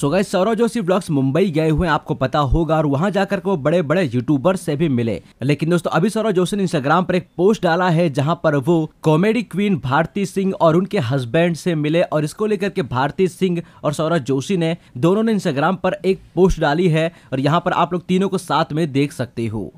सो गए सौरव जोशी ब्लॉग्स मुंबई गए हुए आपको पता होगा और वहां जाकर वो बड़े बड़े यूट्यूबर से भी मिले लेकिन दोस्तों अभी सौरव जोशी ने इंस्टाग्राम पर एक पोस्ट डाला है जहां पर वो कॉमेडी क्वीन भारती सिंह और उनके हस्बैंड से मिले और इसको लेकर के भारती सिंह और सौरव जोशी ने दोनों ने इंस्टाग्राम पर एक पोस्ट डाली है और यहाँ पर आप लोग तीनों को साथ में देख सकते हो